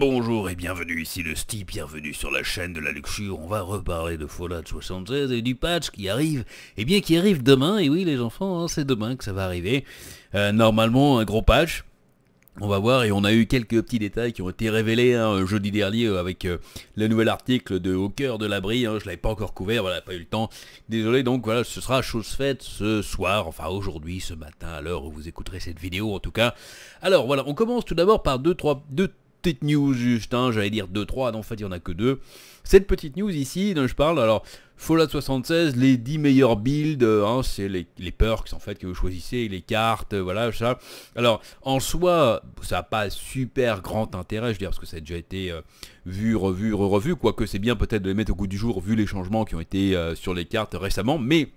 bonjour et bienvenue, ici le Steve bienvenue sur la chaîne de la luxure, on va reparler de Fallout 76 et du patch qui arrive, et eh bien qui arrive demain, et oui les enfants, hein, c'est demain que ça va arriver, euh, normalement un gros patch, on va voir et on a eu quelques petits détails qui ont été révélés hein, jeudi dernier euh, avec euh, le nouvel article de Au cœur de l'abri, je hein. je l'avais pas encore couvert, voilà, pas eu le temps, désolé, donc voilà, ce sera chose faite ce soir, enfin aujourd'hui, ce matin, à l'heure où vous écouterez cette vidéo en tout cas. Alors voilà, on commence tout d'abord par deux, trois, deux, petite news juste, hein, j'allais dire 2-3, en fait il n'y en a que 2. Cette petite news ici dont je parle, alors Fallout 76, les 10 meilleurs builds, euh, hein, c'est les, perks en fait que vous choisissez, les cartes, euh, voilà, ça. Alors en soi, ça n'a pas super grand intérêt, je veux dire, parce que ça a déjà été euh, vu, revu, re revu, quoique c'est bien peut-être de les mettre au goût du jour vu les changements qui ont été sur les cartes récemment, mais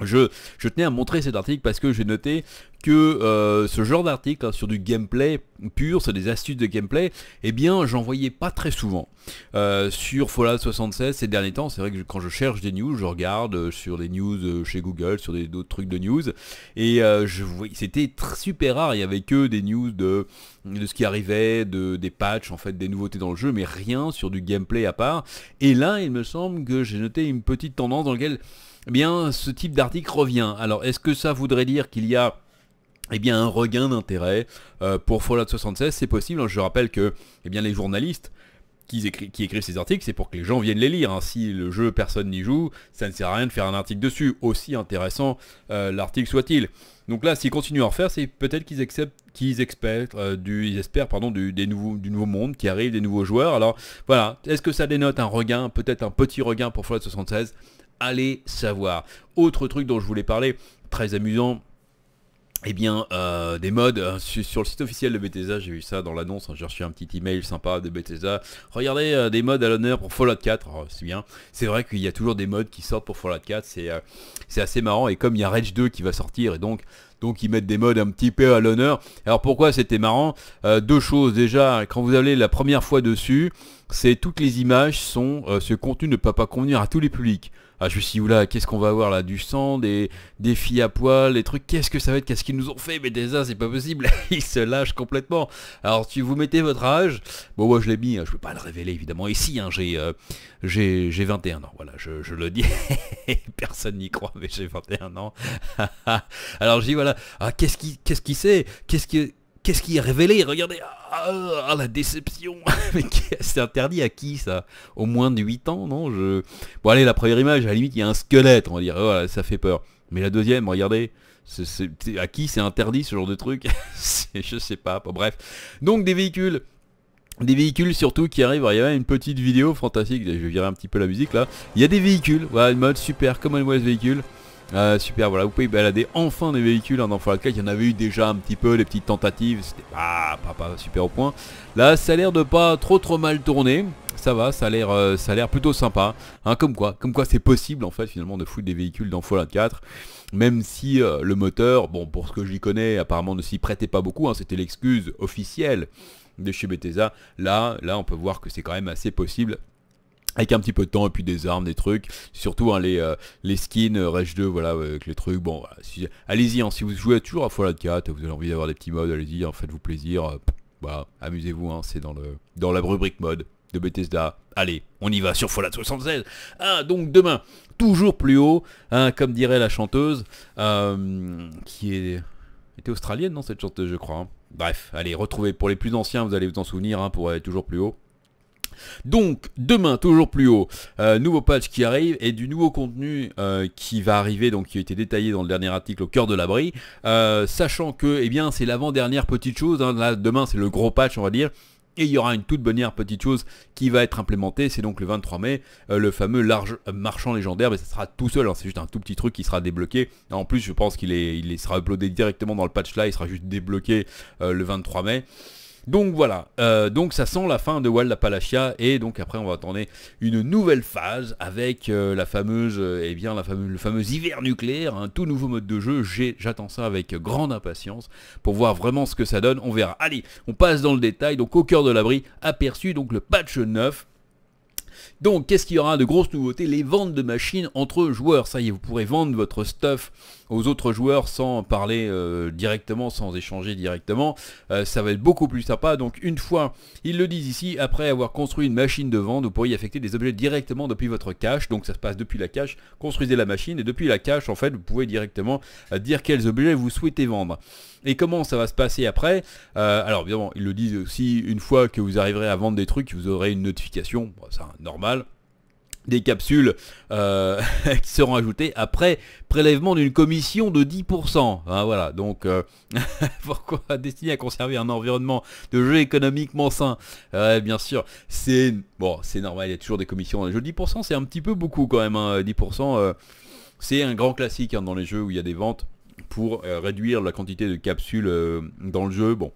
je, tenais à montrer cet article parce que j'ai noté que euh, ce genre d'article hein, sur du gameplay pur, sur des astuces de gameplay, eh bien j'en voyais pas très souvent. Euh, sur Fallout 76 ces derniers temps, c'est vrai que quand je cherche des news, je regarde euh, sur des news chez Google, sur d'autres trucs de news, et c'était super rare, il y avait que des news de, ce qui arrivait, de, des patchs, en fait, des nouveautés dans le jeu, mais rien sur du gameplay à part. Et là, il me semble que j'ai noté une petite tendance dans laquelle eh bien, ce type d'article revient. Alors, est-ce que ça voudrait dire qu'il y a eh bien, un regain d'intérêt euh, pour Fallout 76 C'est possible. Hein. Je rappelle que eh bien, les journalistes qui, écrivent ces articles, c'est pour que les gens viennent les lire. Hein. Si le jeu, personne n'y joue, ça ne sert à rien de faire un article dessus, aussi intéressant euh, l'article soit-il. Donc là, s'ils continuent à en faire, c'est peut-être qu'ils acceptent qu'ils euh, espèrent, du, pardon, des nouveaux, du nouveau monde qui arrive, des nouveaux joueurs. Alors voilà, est-ce que ça dénote un regain, peut-être un petit regain pour Fallout 76 allez savoir. Autre truc dont je voulais parler, très amusant, eh bien, euh, des modes euh, sur, le site officiel de Bethesda, j'ai vu ça dans l'annonce, hein, j'ai reçu un petit email sympa de Bethesda. Regardez euh, des modes à l'honneur pour Fallout 4, c'est bien. C'est vrai qu'il y a toujours des modes qui sortent pour Fallout 4, c'est assez marrant. Et comme il y a Rage 2 qui va sortir, et donc donc ils mettent des modes un petit peu à l'honneur. Alors pourquoi c'était marrant Deux choses déjà, quand vous allez la première fois dessus, c'est toutes les images sont, ce contenu ne peut pas convenir à tous les publics. Ah, je me suis dit, oula, qu'est-ce qu'on va avoir là Du sang, des, filles à poil, des trucs, qu'est-ce que ça va être Qu'est-ce qu'ils nous ont fait Mais déjà, c'est pas possible, ils se lâchent complètement. Alors, si vous mettez votre âge, bon, moi je l'ai mis, hein, je peux pas le révéler évidemment ici, hein, j'ai 21 euh, ans, voilà, je, le dis, personne n'y croit, mais j'ai 21 ans. Alors, je dis, voilà, ah, qu'est-ce qui qu'est-ce qui c'est Qu'est-ce que qu'est-ce qui est révélé Regardez, ah, ah, la déception c'est interdit à qui ça Au moins de 8 ans, non Je... Bon allez, la première image, à la limite, il y a un squelette, on va dire, ça fait peur. Mais la deuxième, regardez, à qui c'est interdit ce genre de truc Je sais pas, bref. Donc des véhicules des véhicules surtout qui arrivent, il y a une petite vidéo fantastique, je vais virer un petit peu la musique là, il y a des véhicules, voilà, une mode super Commonwealth véhicule, euh, super, voilà, vous pouvez balader enfin des véhicules hein, dans Fallout 4. Il y en avait eu déjà un petit peu, les petites tentatives, c'était pas, super au point. Là, ça a l'air de pas trop trop mal tourner. Ça va, ça a l'air euh, plutôt sympa. Hein, comme quoi, comme quoi c'est possible en fait finalement de foutre des véhicules dans Fallout 4 même si euh, le moteur, bon pour ce que j'y connais, apparemment ne s'y prêtait pas beaucoup, hein, c'était l'excuse officielle de chez Bethesda, là, là on peut voir que c'est quand même assez possible avec un petit peu de temps et puis des armes, des trucs, surtout hein, les, euh, les skins euh, Rage 2, voilà, euh, avec les trucs, bon, allez-y, hein, si vous jouez toujours à Fallout 4, vous avez envie d'avoir des petits modes, allez-y, hein, faites-vous plaisir, voilà, amusez-vous, c'est dans, le, dans la rubrique mode de Bethesda. Allez, on y va sur Fallout 76. Ah, donc demain, toujours plus haut, comme dirait la chanteuse, qui est... était australienne, non, cette chanteuse, je crois. Bref, allez, retrouvez, pour les plus anciens, vous allez vous en souvenir, pour aller toujours plus haut. Donc demain, toujours plus haut, euh, nouveau patch qui arrive et du nouveau contenu euh, qui va arriver, donc qui a été détaillé dans le dernier article au cœur de l'abri, euh, sachant que eh bien c'est l'avant-dernière petite chose, hein. là, demain c'est le gros patch on va dire. Et il y aura une toute dernière petite chose qui va être implémentée, c'est donc le 23 mai, le fameux large marchand légendaire, mais ça sera tout seul, hein. c'est juste un tout petit truc qui sera débloqué. En plus je pense qu'il est, il sera uploadé directement dans le patch là, il sera juste débloqué le 23 mai. Donc voilà, euh, donc ça sent la fin de Wild Appalachia et donc après on va attendre une nouvelle phase avec euh, la fameuse, euh, eh bien la fameuse, le fameux hiver nucléaire, un tout nouveau mode de jeu. J'attends ça avec grande impatience pour voir vraiment ce que ça donne. On verra. Allez, on passe dans le détail. Donc au cœur de l'abri, aperçu donc le patch 9 donc, qu'est-ce qu'il y aura de grosses nouveautés Les ventes de machines entre joueurs. Ça y est, vous pourrez vendre votre stuff aux autres joueurs sans parler euh, directement, sans échanger directement. Euh, ça va être beaucoup plus sympa. Donc, une fois, ils le disent ici, après avoir construit une machine de vente, vous pourrez y affecter des objets directement depuis votre cache. Donc, ça se passe depuis la cache. Construisez la machine et depuis la cache, en fait, vous pouvez directement euh, dire quels objets vous souhaitez vendre. Et comment ça va se passer après Alors, évidemment, ils le disent aussi, une fois que vous arriverez à vendre des trucs, vous aurez une notification. ça, non normal des capsules euh, qui seront ajoutées après prélèvement d'une commission de 10%. Hein, voilà, donc euh, pourquoi destiné à conserver un environnement de jeu économiquement sain Bien sûr, c'est bon, c'est normal, il y a toujours des commissions dans 10% c'est un petit peu beaucoup quand même, 10% hein. euh, c'est un grand classique hein, dans les jeux où il y a des ventes pour réduire la quantité de capsules dans le jeu. Bon,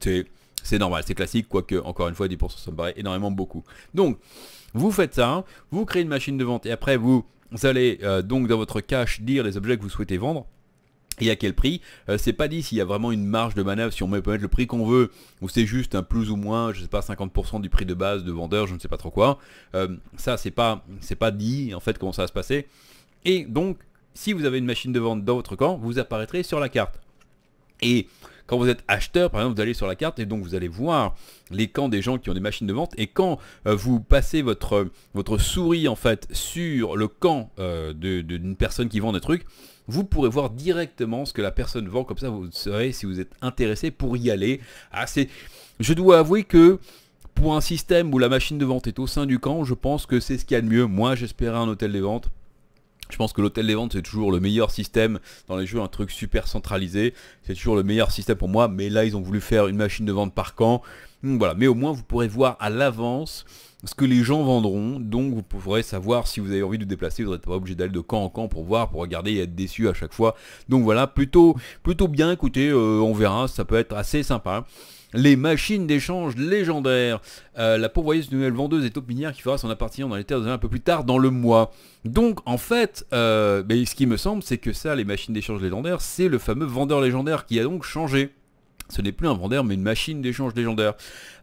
c'est c'est normal, c'est classique, quoique, encore une fois, 10% ça me paraît énormément beaucoup. Donc, vous faites ça, vous créez une machine de vente et après vous allez euh, donc dans votre cache dire les objets que vous souhaitez vendre. Et à quel prix euh, C'est pas dit s'il y a vraiment une marge de manœuvre, si on peut mettre le prix qu'on veut, ou c'est juste un plus ou moins, je sais pas, 50% du prix de base de vendeur, je ne sais pas trop quoi. Euh, ça, c'est pas, pas dit en fait comment ça va se passer. Et donc, si vous avez une machine de vente dans votre camp, vous apparaîtrez sur la carte. Et quand vous êtes acheteur, par exemple, vous allez sur la carte et donc vous allez voir les camps des gens qui ont des machines de vente. Et quand euh, vous passez votre, votre souris en fait sur le camp euh, d'une personne qui vend des trucs, vous pourrez voir directement ce que la personne vend. Comme ça, vous saurez si vous êtes intéressé pour y aller. Ah, Je dois avouer que pour un système où la machine de vente est au sein du camp, je pense que c'est ce qu'il y a de mieux. Moi, j'espérais un hôtel de vente. Je pense que l'hôtel des ventes, c'est toujours le meilleur système dans les jeux, un truc super centralisé. C'est toujours le meilleur système pour moi, mais là, ils ont voulu faire une machine de vente par camp. voilà, mais au moins, vous pourrez voir à l'avance ce que les gens vendront, donc vous pourrez savoir si vous avez envie de vous déplacer, vous n'êtes pas obligé d'aller de camp en camp pour voir, pour regarder et être déçu à chaque fois. Donc voilà, plutôt, plutôt bien, écoutez, euh, on verra, ça peut être assez sympa les machines d'échange légendaires. Euh, la pourvoyeuse nouvelle vendeuse est minière qui fera son appartient dans les terres un peu plus tard dans le mois. Donc en fait, euh, ce qui me semble, c'est que ça, les machines d'échange légendaires, c'est le fameux vendeur légendaire qui a donc changé ce n'est plus un vendeur mais une machine d'échange légendaire.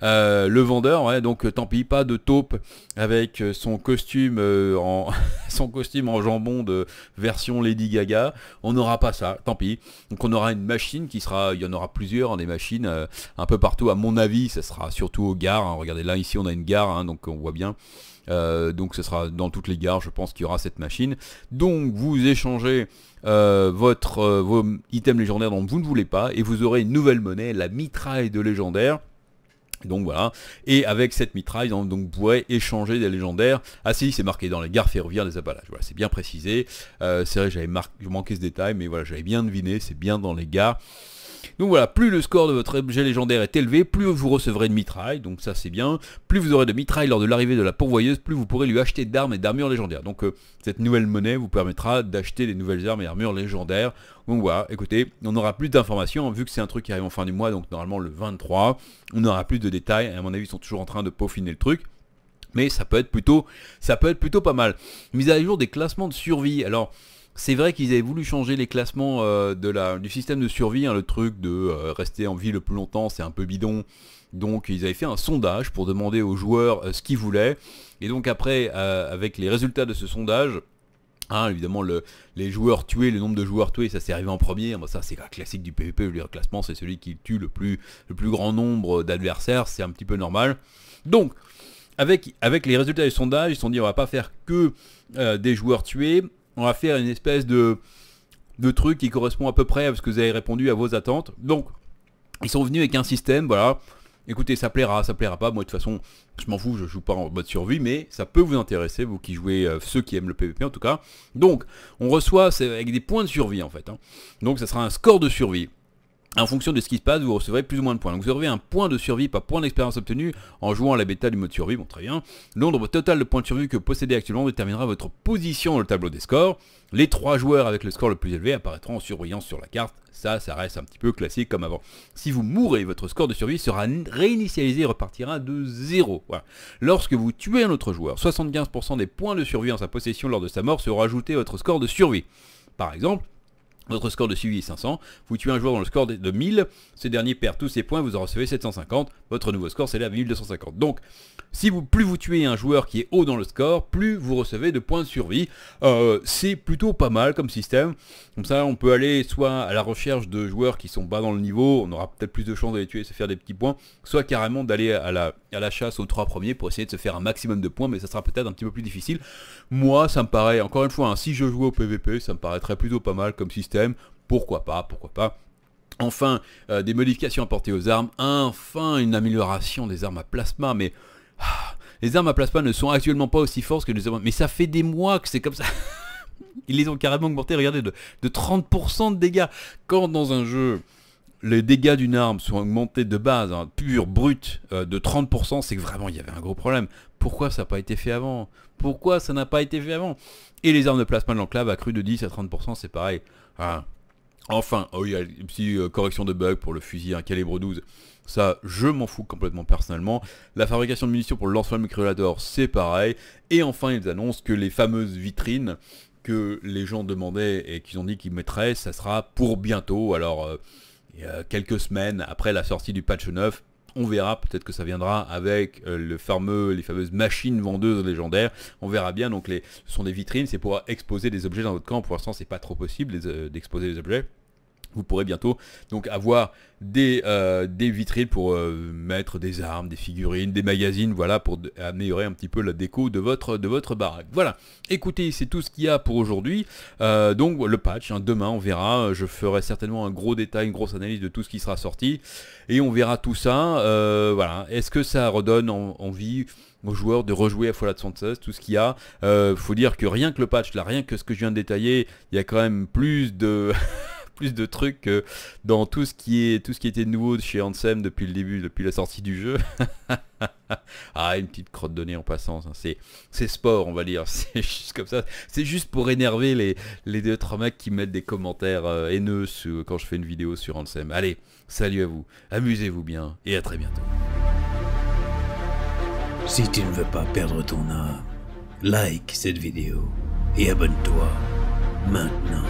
Euh, le vendeur, donc euh, tant pis, pas de taupe avec euh, son costume en son costume en jambon de version Lady Gaga. On n'aura pas ça, tant pis. Donc on aura une machine qui sera, il y en aura plusieurs, hein, des machines un peu partout. À mon avis, ça sera surtout aux gares. Hein. Regardez là ici, on a une gare, hein, donc on voit bien. Euh, donc ce sera dans toutes les gares, je pense qu'il y aura cette machine. Donc vous échangez euh, votre, item euh, vos items légendaires dont vous ne voulez pas, et vous aurez une nouvelle monnaie, la mitraille de légendaire. Donc voilà, et avec cette mitraille, donc vous pourrez échanger des légendaires. Ah si, c'est marqué dans les gares ferroviaires des Appalaches, voilà, c'est bien précisé. c'est vrai, j'avais manqué ce détail, mais voilà, j'avais bien deviné, c'est bien dans les gares. Donc voilà, plus le score de votre objet légendaire est élevé, plus vous recevrez de mitraille, donc ça c'est bien. Plus vous aurez de mitraille lors de l'arrivée de la pourvoyeuse, plus vous pourrez lui acheter d'armes et d'armures légendaires. Donc euh, cette nouvelle monnaie vous permettra d'acheter des nouvelles armes et armures légendaires. Donc voilà, écoutez, on aura plus d'informations, hein, vu que c'est un truc qui arrive en fin du mois, donc normalement le 23, on aura plus de détails, à mon avis ils sont toujours en train de peaufiner le truc. Mais ça peut être plutôt, ça peut être plutôt pas mal. Mise à jour des classements de survie. Alors, c'est vrai qu'ils avaient voulu changer les classements euh, de la, du système de survie, hein, le truc de euh, rester en vie le plus longtemps, c'est un peu bidon. Donc ils avaient fait un sondage pour demander aux joueurs euh, ce qu'ils voulaient. Et donc après, avec les résultats de ce sondage, hein, évidemment, les joueurs tués, le nombre de joueurs tués, ça s'est arrivé en premier. ça, c'est la classique du PvP. Le classement, c'est celui qui tue le plus, le plus grand nombre d'adversaires. C'est un petit peu normal. Donc, avec, avec les résultats du sondage, ils se sont dit on va pas faire que des joueurs tués on va faire une espèce de, de truc qui correspond à peu près à ce que vous avez répondu à vos attentes. Donc, ils sont venus avec un système, voilà. Écoutez, ça plaira, ça plaira pas. Moi, de toute façon, je m'en fous, je joue pas en mode survie, mais ça peut vous intéresser, vous qui jouez, euh, ceux qui aiment le PvP en tout cas. Donc, on reçoit avec des points de survie en fait. Hein. Donc, ça sera un score de survie en fonction de ce qui se passe, vous recevrez plus ou moins de points. Donc vous aurez un point de survie par point d'expérience obtenu en jouant à la bêta du mode survie, bon très bien. Le nombre total de points de survie que vous possédez actuellement déterminera votre position dans le tableau des scores. Les trois joueurs avec le score le plus élevé apparaîtront en surveillance sur la carte. Ça, ça reste un petit peu classique comme avant. Si vous mourrez, votre score de survie sera réinitialisé et repartira de zéro. Lorsque vous tuez un autre joueur, 75% des points de survie en sa possession lors de sa mort seront ajoutés à votre score de survie. Par exemple, votre score de suivi est 500. Vous tuez un joueur dans le score de 1000. Ce dernier perd tous ses points. Vous en recevez 750. Votre nouveau score c'est à 1250. Donc, si plus vous tuez un joueur qui est haut dans le score, plus vous recevez de points de survie. Euh, c'est plutôt pas mal comme système. Comme ça, on peut aller soit à la recherche de joueurs qui sont bas dans le niveau. On aura peut-être plus de chances d'aller tuer et se faire des petits points. Soit carrément d'aller à la, chasse aux trois premiers pour essayer de se faire un maximum de points. Mais ça sera peut-être un petit peu plus difficile. Moi, ça me paraît, encore une fois, hein, si je jouais au PVP, ça me paraîtrait plutôt pas mal comme système pourquoi pas, pourquoi pas. Enfin, euh, des modifications apportées aux armes, enfin une amélioration des armes à plasma, mais... Ah, les armes à plasma ne sont actuellement pas aussi fortes que les armes... Mais ça fait des mois que c'est comme ça Ils les ont carrément augmenté regardez, de, 30% de dégâts Quand dans un jeu, les dégâts d'une arme sont augmentés de base, hein, pur, brut euh, de 30%, c'est que vraiment il y avait un gros problème. Pourquoi ça n'a pas été fait avant Pourquoi ça n'a pas été fait avant Et les armes de plasma de l'enclave cru de 10 à 30%, c'est pareil. Ah. Enfin, oh, il y a une petite euh, correction de bug pour le fusil calibre 12. Ça, je m'en fous complètement personnellement. La fabrication de munitions pour le lance-flamme c'est pareil. Et enfin, ils annoncent que les fameuses vitrines que les gens demandaient et qu'ils ont dit qu'ils mettraient, ça sera pour bientôt. Alors, euh, quelques semaines après la sortie du patch 9, on verra, peut-être que ça viendra avec euh, le fameux, les fameuses machines vendeuses légendaires. On verra bien. Donc les, ce sont des vitrines, c'est pour exposer des objets dans votre camp. Pour l'instant, c'est pas trop possible euh, d'exposer des objets vous pourrez bientôt donc avoir des, euh, des vitrines pour euh, mettre des armes, des figurines, des magazines, voilà, pour améliorer un petit peu la déco de votre, de votre baraque. Voilà, écoutez, c'est tout ce qu'il y a pour aujourd'hui. Euh, donc le patch, hein, demain on verra, je ferai certainement un gros détail, une grosse analyse de tout ce qui sera sorti, et on verra tout ça. voilà, est-ce que ça redonne envie aux joueurs de rejouer à Fallout 76, tout ce qu'il y a. Il faut dire que rien que le patch, là, rien que ce que je viens de détailler, il y a quand même plus de... plus de trucs que dans tout ce qui est tout ce qui était nouveau chez Ansem depuis le début, depuis la sortie du jeu. ah, une petite crotte donnée en passant, c'est c'est sport, on va dire. C'est juste comme ça. C'est juste pour énerver les les deux trois mecs qui mettent des commentaires euh, haineux quand je fais une vidéo sur Ansem. Allez, salut à vous, amusez-vous bien et à très bientôt. Si tu ne veux pas perdre ton art, like cette vidéo et abonne-toi maintenant.